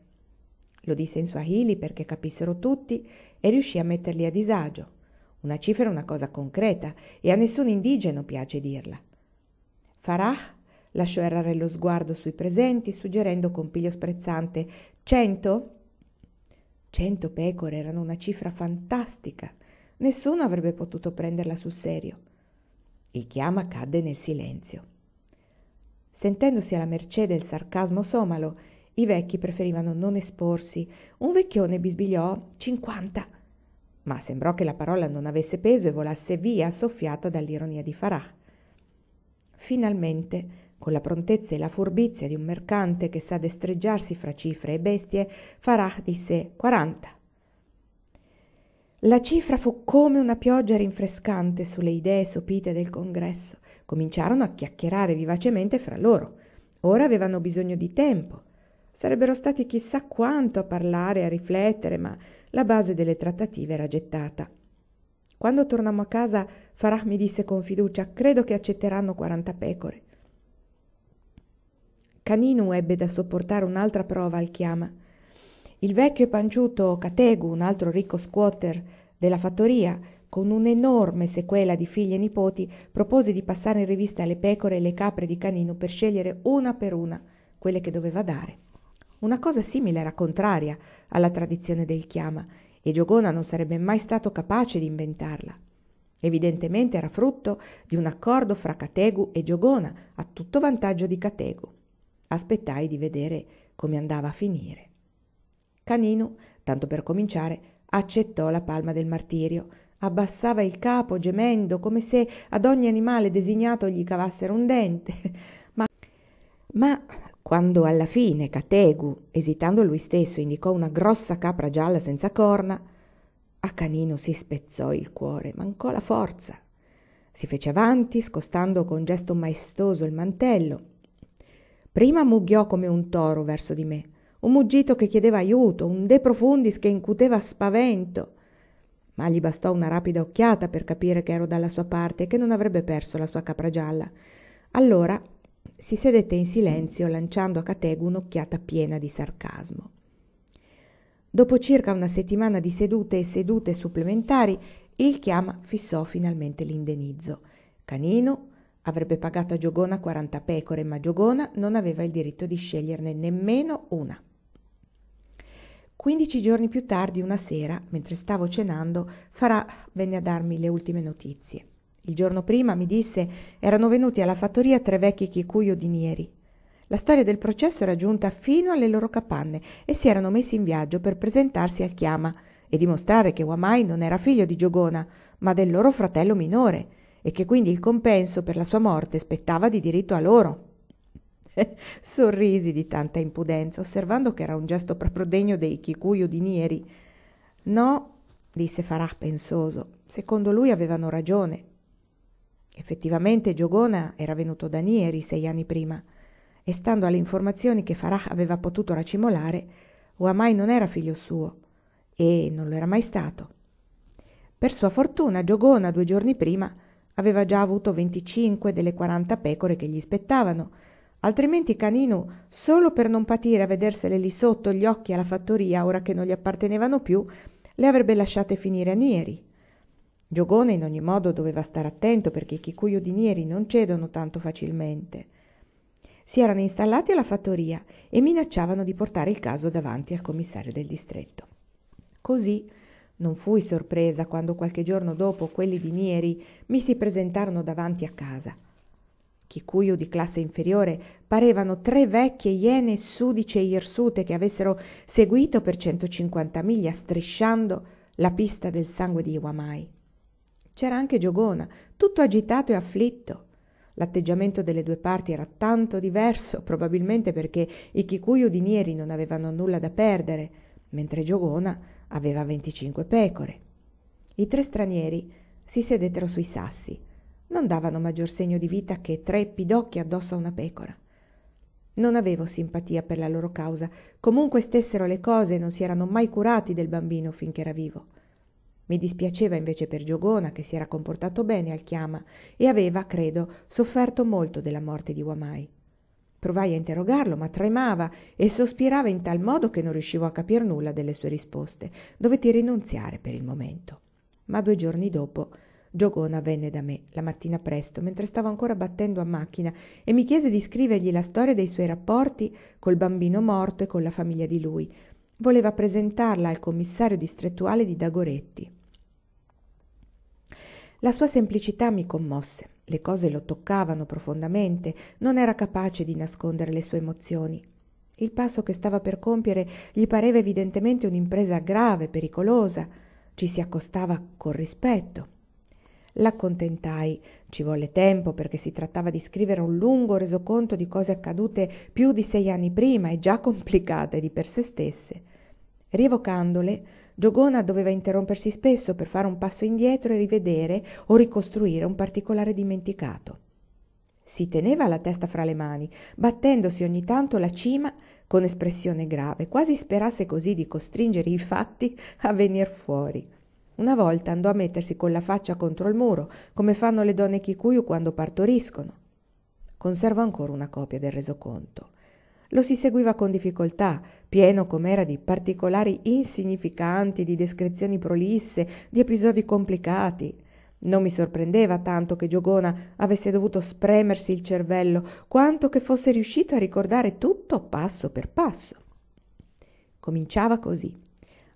Lo disse in Swahili perché capissero tutti e riuscì a metterli a disagio. Una cifra è una cosa concreta e a nessun indigeno piace dirla. Farah lasciò errare lo sguardo sui presenti, suggerendo con piglio sprezzante cento? Cento pecore erano una cifra fantastica. Nessuno avrebbe potuto prenderla sul serio. Il chiama cadde nel silenzio sentendosi alla mercé del sarcasmo somalo i vecchi preferivano non esporsi un vecchione bisbigliò 50. ma sembrò che la parola non avesse peso e volasse via soffiata dall'ironia di Farah. finalmente con la prontezza e la furbizia di un mercante che sa destreggiarsi fra cifre e bestie Farah disse 40. la cifra fu come una pioggia rinfrescante sulle idee sopite del congresso cominciarono a chiacchierare vivacemente fra loro ora avevano bisogno di tempo sarebbero stati chissà quanto a parlare a riflettere ma la base delle trattative era gettata quando tornammo a casa farah mi disse con fiducia credo che accetteranno 40 pecore caninu ebbe da sopportare un'altra prova al chiama il vecchio e panciuto Kategu, un altro ricco squatter della fattoria con un'enorme sequela di figli e nipoti propose di passare in rivista le pecore e le capre di canino per scegliere una per una quelle che doveva dare una cosa simile era contraria alla tradizione del chiama e giogona non sarebbe mai stato capace di inventarla. evidentemente era frutto di un accordo fra categu e giogona a tutto vantaggio di categu aspettai di vedere come andava a finire canino tanto per cominciare accettò la palma del martirio abbassava il capo gemendo come se ad ogni animale designato gli cavassero un dente <laughs> ma ma quando alla fine categu esitando lui stesso indicò una grossa capra gialla senza corna a canino si spezzò il cuore mancò la forza si fece avanti scostando con gesto maestoso il mantello prima mugghiò come un toro verso di me un muggito che chiedeva ajuto un de profundis che incuteva spavento ma gli bastò una rapida occhiata per capire che ero dalla sua parte e che non avrebbe perso la sua capra gialla allora si sedette in silenzio lanciando a categu un'occhiata piena di sarcasmo dopo circa una settimana di sedute e sedute supplementari il chiama fissò finalmente l'indenizzo canino avrebbe pagato a giogona 40 pecore ma giogona non aveva il diritto di sceglierne nemmeno una quindici giorni più tardi una sera mentre stavo cenando farà venne a darmi le ultime notizie il giorno prima mi disse erano venuti alla fattoria tre vecchi kikujo dinieri la storia del processo era giunta fino alle loro capanne e si erano messi in viaggio per presentarsi al chiama e dimostrare che guamai non era figlio di giogona ma del loro fratello minore e che quindi il compenso per la sua morte spettava di diritto a loro <laughs> sorrisi di tanta impudenza osservando ch'era un gesto proprio degno dei kikuju di Nieri. no disse Farah pensoso secondo lui avevano ragione effettivamente giogona era venuto da nieri sei anni prima e stando alle informazioni che Farah aveva potuto racimolare oramai non era figlio suo e non lo era mai stato per sua fortuna giogona due giorni prima aveva già avuto 25 delle 40 pecore che gli spettavano altrimenti canino solo per non patire a vedersele lì sotto gli occhi alla fattoria ora che non gli appartenevano più, le avrebbe lasciate finire a Nieri. giogone in ogni modo doveva stare attento perché i chicuio di Nieri non cedono tanto facilmente si erano installati alla fattoria e minacciavano di portare il caso davanti al commissario del distretto Così non fui sorpresa quando qualche giorno dopo quelli di Nieri mi si presentarono davanti a casa chicujo di classe inferiore parevano tre vecchie iene sudice e irsute che avessero seguito per centocinquanta miglia strisciando la pista del sangue di Iwamai. c'era anche giogona tutto agitato e afflitto l'atteggiamento delle due parti era tanto diverso probabilmente perché i chicujo di neri non avevano nulla da perdere mentre giogona aveva venticinque pecore i tre stranieri si sedettero sui sassi non davano maggior segno di vita che tre pidocchi addosso a una pecora non avevo simpatia per la loro causa comunque stessero le cose non si erano mai curati del bambino finché era vivo mi dispiaceva invece per giogona che si era comportato bene al chiama e aveva credo sofferto molto della morte di Uamai. provai a interrogarlo ma tremava e sospirava in tal modo che non riuscivo a capir nulla delle sue risposte dovetti rinunziare per il momento ma due giorni dopo Giogona venne da me la mattina presto, mentre stavo ancora battendo a macchina, e mi chiese di scrivergli la storia dei suoi rapporti col bambino morto e con la famiglia di lui. Voleva presentarla al commissario distrettuale di Dagoretti. La sua semplicità mi commosse. Le cose lo toccavano profondamente, non era capace di nascondere le sue emozioni. Il passo che stava per compiere gli pareva evidentemente un'impresa grave, pericolosa. Ci si accostava con rispetto l'accontentai ci volle tempo perché si trattava di scrivere un lungo resoconto di cose accadute più di sei anni prima e già <laughs> complicate di per sé stesse rievocandole giogona doveva interrompersi spesso per fare un passo indietro e rivedere o ricostruire un particolare dimenticato si teneva la testa fra le mani battendosi ogni tanto la cima con espressione grave quasi sperasse così di costringere i fatti a venir fuori una volta andò a mettersi con la faccia contro il muro come fanno le donne kikuyu quando partoriscono conservo ancora una copia del resoconto lo si seguiva con difficoltà pieno com'era di particolari insignificanti di descrizioni prolisse di episodi complicati non mi sorprendeva tanto che Giogona avesse dovuto spremersi il cervello, quanto che fosse riuscito a ricordare tutto passo per passo. Cominciava così.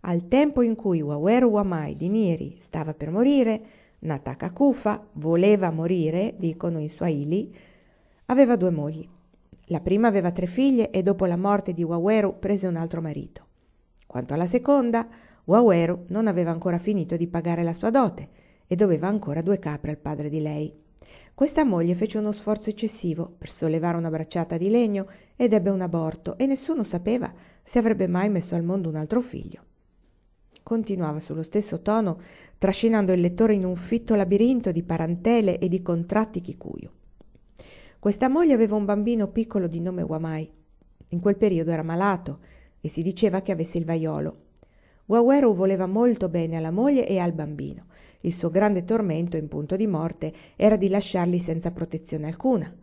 Al tempo in cui Waweru Wamai di Niri stava per morire, Nataka Kufa voleva morire, dicono i Swahili, aveva due mogli. La prima aveva tre figlie e dopo la morte di Waweru prese un altro marito. Quanto alla seconda, Waweru non aveva ancora finito di pagare la sua dote e doveva ancora due capre al padre di lei. Questa moglie fece uno sforzo eccessivo per sollevare una bracciata di legno ed ebbe un aborto e nessuno sapeva se avrebbe mai messo al mondo un altro figlio continuava sullo stesso tono trascinando il lettore in un fitto labirinto di parentele e di contratti chicuio. questa moglie aveva un bambino piccolo di nome guamai in quel periodo era malato e si diceva che avesse il vaiolo. guauero voleva molto bene alla moglie e al bambino il suo grande tormento in punto di morte era di lasciarli senza protezione alcuna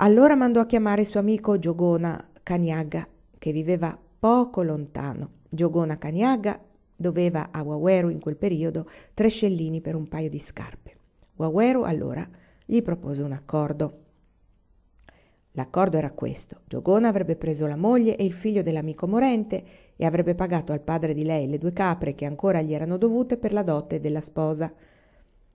allora mandò a chiamare il suo amico Giogona Caniaga, che viveva poco lontano, Giogona Caniaga doveva a Guagüero in quel periodo tre scellini per un paio di scarpe. Guagüero allora gli propose un accordo. L'accordo era questo. Giogona avrebbe preso la moglie e il figlio dell'amico morente e avrebbe pagato al padre di lei le due capre che ancora gli erano dovute per la dote della sposa.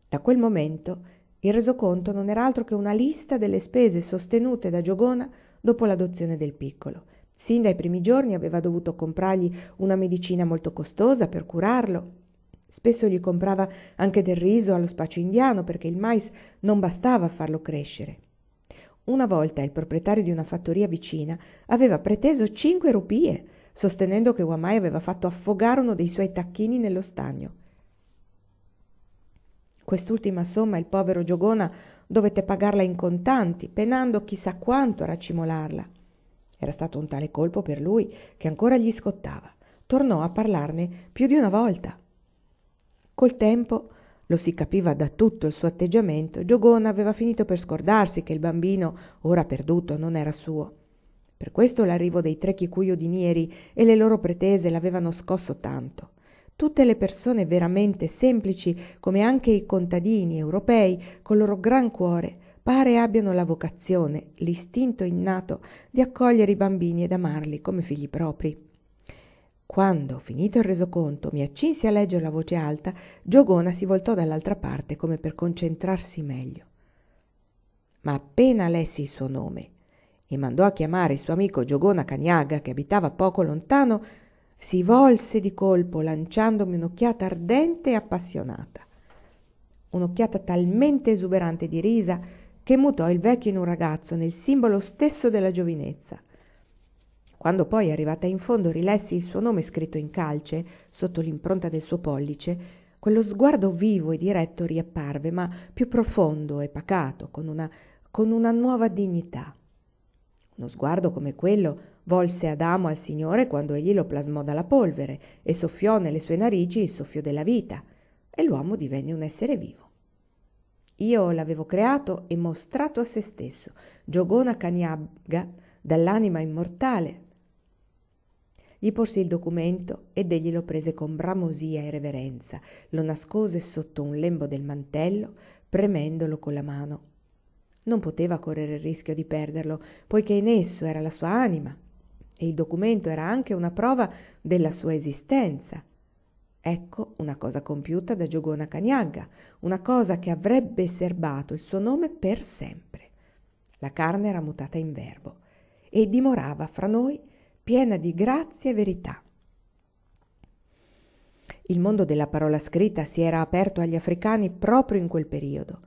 Da quel momento il resoconto non era altro che una lista delle spese sostenute da Giogona dopo l'adozione del piccolo sin dai primi giorni aveva dovuto comprargli una medicina molto costosa per curarlo spesso gli comprava anche del riso allo spaccio indiano perché il mais non bastava a farlo crescere una volta il proprietario di una fattoria vicina aveva preteso cinque rupie sostenendo che guamai aveva fatto affogare uno dei suoi tacchini nello stagno quest'ultima somma il povero giogona dovette pagarla in contanti penando chissà quanto a racimolarla. Era stato un tale colpo per lui che ancora gli scottava. Tornò a parlarne più di una volta. Col tempo, lo si capiva da tutto il suo atteggiamento, Giogona aveva finito per scordarsi che il bambino, ora perduto, non era suo. Per questo l'arrivo dei tre chicuyodinieri e le loro pretese l'avevano scosso tanto. Tutte le persone veramente semplici, come anche i contadini europei, col loro gran cuore, pare abbiano la vocazione l'istinto innato di accogliere i bambini ed amarli come figli propri. quando finito il resoconto mi accinsi a leggerlo a voce alta giogona si voltò dall'altra parte come per concentrarsi meglio ma appena lessi il suo nome e mandò a chiamare il suo amico giogona caniaga che abitava poco lontano si volse di colpo lanciandomi un'occhiata ardente e appassionata un'occhiata talmente esuberante di risa che mutò il vecchio in un ragazzo nel simbolo stesso della giovinezza. Quando poi, arrivata in fondo, rilessi il suo nome scritto in calce sotto l'impronta del suo pollice, quello sguardo vivo e diretto riapparve, ma più profondo e pacato, con una, con una nuova dignità. Uno sguardo come quello volse Adamo al Signore quando egli lo plasmò dalla polvere e soffiò nelle sue narici il soffio della vita, e l'uomo divenne un essere vivo io l'avevo creato e mostrato a se stesso giogona caniabga dall'anima immortale gli porsi il documento ed egli lo prese con bramosia e reverenza lo nascose sotto un lembo del mantello premendolo con la mano non poteva correre il rischio di perderlo poiché in esso era la sua anima e il documento era anche una prova della sua esistenza ecco una cosa compiuta da Giogona caniagha una cosa che avrebbe serbato il suo nome per sempre la carne era mutata in verbo e dimorava fra noi piena di grazia e verità il mondo della parola scritta si era aperto agli africani proprio in quel periodo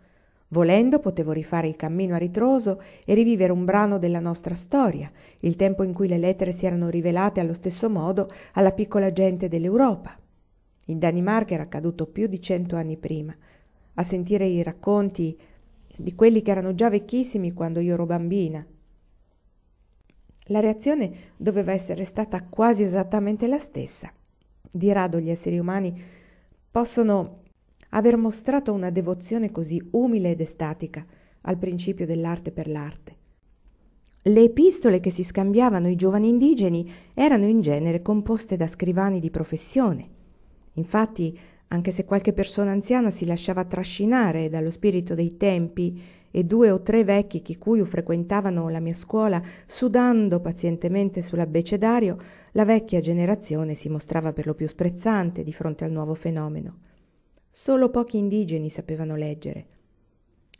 Volendo potevo rifare il cammino a ritroso e rivivere un brano della nostra storia, il tempo in cui le lettere si erano rivelate allo stesso modo alla piccola gente dell'Europa in danimarca era accaduto più di cento anni prima a sentire i racconti di quelli che erano già vecchissimi quando io ero bambina la reazione doveva essere stata quasi esattamente la stessa di rado gli esseri umani possono aver mostrato una devozione così umile ed estatica al principio dell'arte per l'arte le epistole che si scambiavano i giovani indigeni erano in genere composte da scrivani di professione infatti anche se qualche persona anziana si lasciava trascinare dallo spirito dei tempi e due o tre vecchi chicúju frequentavano la mia scuola sudando pazientemente sull'abbecedario, la vecchia generazione si mostrava per lo più sprezzante di fronte al nuovo fenomeno solo pochi indigeni sapevano leggere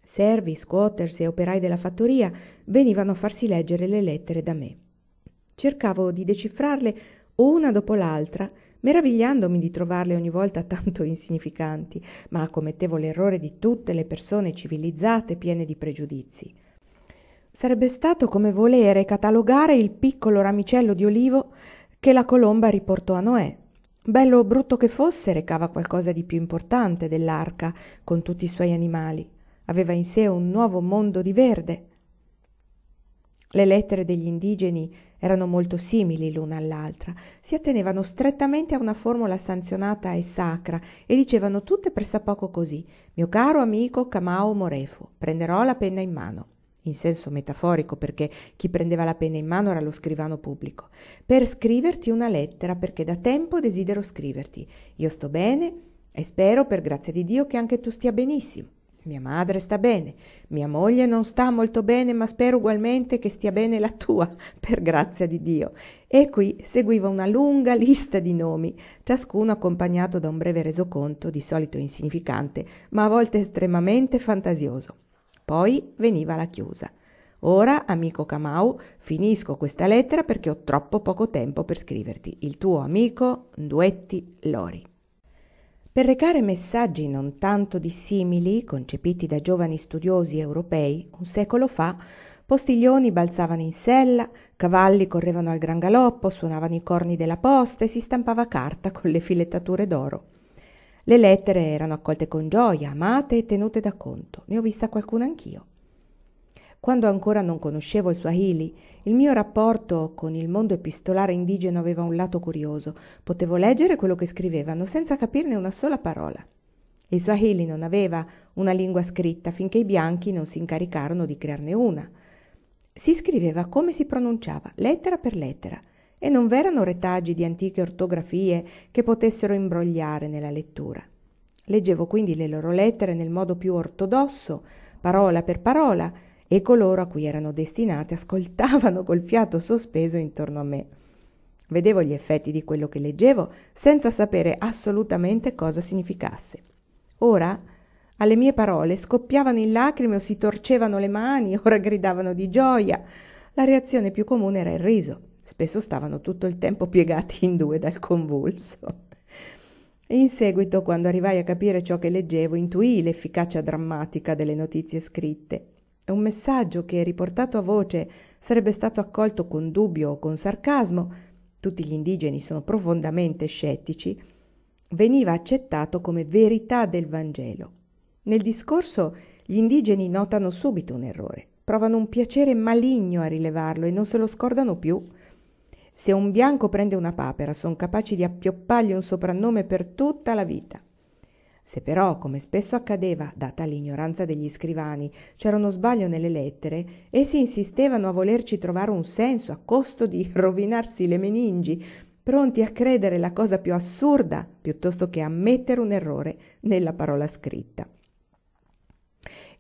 servi squatters e operai della fattoria venivano a farsi leggere le lettere da me cercavo di decifrarle una dopo l'altra meravigliandomi di trovarle ogni volta tanto insignificanti ma commettevo l'errore di tutte le persone civilizzate piene di pregiudizi. sarebbe stato come volere catalogare il piccolo ramicello di olivo che la colomba riportò a noè bello o brutto che fosse recava qualcosa di più importante dell'arca con tutti i suoi animali aveva in sé un nuovo mondo di verde le lettere degli indigeni erano molto simili l'una all'altra si attenevano strettamente a una formula sanzionata e sacra e dicevano tutte pressappoco così mio caro amico camao morefo prenderò la penna in mano in senso metaforico perché chi prendeva la penna in mano era lo scrivano pubblico per scriverti una lettera perché da tempo desidero scriverti io sto bene e spero per grazia di dio che anche tu stia benissimo mia madre sta bene mia moglie non sta molto bene ma spero ugualmente che stia bene la tua <laughs> per grazia di dio e qui seguiva una lunga lista di nomi ciascuno accompagnato da un breve resoconto di solito insignificante ma a volte estremamente fantasioso poi veniva la chiusa Ora, amico Camau, finisco questa lettera perché ho troppo poco tempo per scriverti. Il tuo amico Duetti Lori per recare messaggi non tanto dissimili concepiti da giovani studiosi europei un secolo fa postiglioni balzavano in sella cavalli correvano al gran galoppo suonavano i corni della posta e si stampava carta con le filettature d'oro le lettere erano accolte con gioia, amate e tenute da conto ne ho vista qualcuna anch'io quando ancora non conoscevo il swahili il mio rapporto con il mondo epistolare indigeno aveva un lato curioso potevo leggere quello che scrivevano senza capirne una sola parola il swahili non aveva una lingua scritta finché i bianchi non si incaricarono di crearne una si scriveva come si pronunciava lettera per lettera e non v'erano retaggi di antiche ortografie che potessero imbrogliare nella lettura leggevo quindi le loro lettere nel modo più ortodosso parola per parola e coloro a cui erano destinate ascoltavano col fiato sospeso intorno a me vedevo gli effetti di quello che leggevo senza sapere assolutamente cosa significasse ora alle mie parole scoppiavano in lacrime o si torcevano le mani <laughs> ora gridavano di gioia. la reazione più comune era il riso spesso stavano tutto il tempo piegati in due dal convulso in seguito, quando arrivai a capire ciò che leggevo, intuì l'efficacia drammatica delle notizie scritte un messaggio che riportato a voce sarebbe stato accolto con dubbio o con sarcasmo tutti gli indigeni sono profondamente scettici veniva accettato come verità del vangelo nel discorso gli indigeni notano subito un errore provano un piacere maligno a rilevarlo e non se lo scordano più se un bianco prende una papera sono capaci di appioppargli un soprannome per tutta la vita se però come spesso accadeva data l'ignoranza degli scrivani c'era uno sbaglio nelle lettere essi insistevano a volerci trovare un senso a costo di <laughs> rovinarsi le meningi pronti a credere la cosa più assurda piuttosto che ammettere un errore nella parola scritta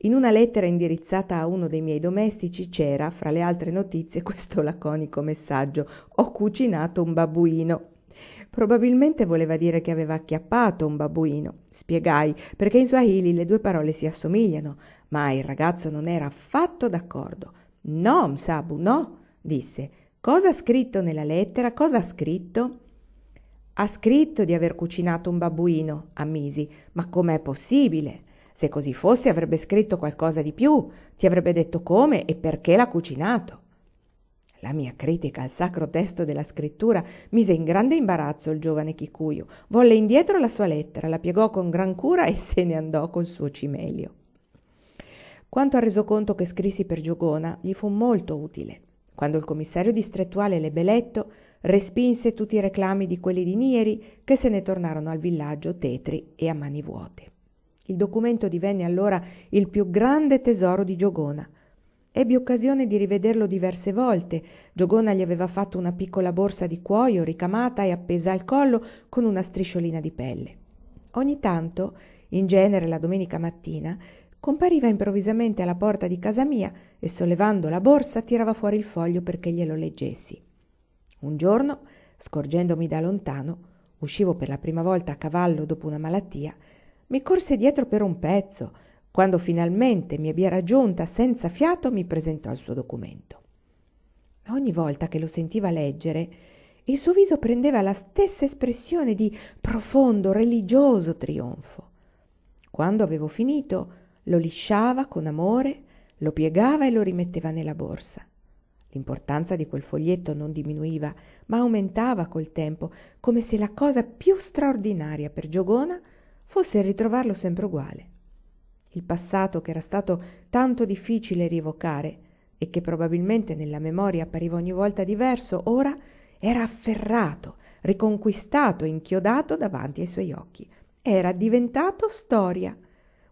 in una lettera indirizzata a uno dei miei domestici c'era, fra le altre notizie, <laughs> questo laconico messaggio: Ho cucinato un babbuino probabilmente voleva dire che aveva acchiappato un babbuino spiegai perché in swahili le due parole si assomigliano ma il ragazzo non era affatto d'accordo no msabu no disse cosa ha scritto nella lettera cosa ha scritto ha scritto di aver cucinato un babbuino ammisi ma com'è possibile se così fosse avrebbe scritto qualcosa di più ti avrebbe detto come e perché l'ha cucinato la mia critica al sacro testo della scrittura mise in grande imbarazzo il giovane chicujo volle indietro la sua lettera la piegò con gran cura e se ne andò col suo cimelio quanto al resoconto che scrissi per giogona gli fu molto utile quando il commissario distrettuale l'ebbe letto respinse tutti i reclami di quelli di nieri che se ne tornarono al villaggio tetri e a mani vuote il documento divenne allora il più grande tesoro di giogona ebbi occasione di rivederlo diverse volte giogona gli aveva fatto una piccola borsa di cuoio ricamata e appesa al collo con una strisciolina di pelle ogni tanto in genere la domenica mattina compariva improvvisamente alla porta di casa mia e sollevando la borsa tirava fuori il foglio perché glielo leggessi un giorno scorgendomi da lontano uscivo per la prima volta a cavallo dopo una malattia mi corse dietro per un pezzo quando finalmente mi ebbi raggiunta senza fiato mi presentò il suo documento. Ogni volta che lo sentiva leggere, il suo viso prendeva la stessa espressione di profondo, religioso trionfo. Quando avevo finito, lo lisciava con amore, lo piegava e lo rimetteva nella borsa. L'importanza di quel foglietto non diminuiva, ma aumentava col tempo, come se la cosa più straordinaria per Giogona fosse ritrovarlo sempre uguale il passato ch'era stato tanto difficile rievocare e che probabilmente nella memoria appariva ogni volta diverso ora era afferrato riconquistato inchiodato davanti ai suoi occhi era diventato storia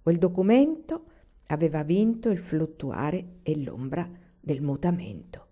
quel documento aveva vinto il fluttuare e l'ombra del mutamento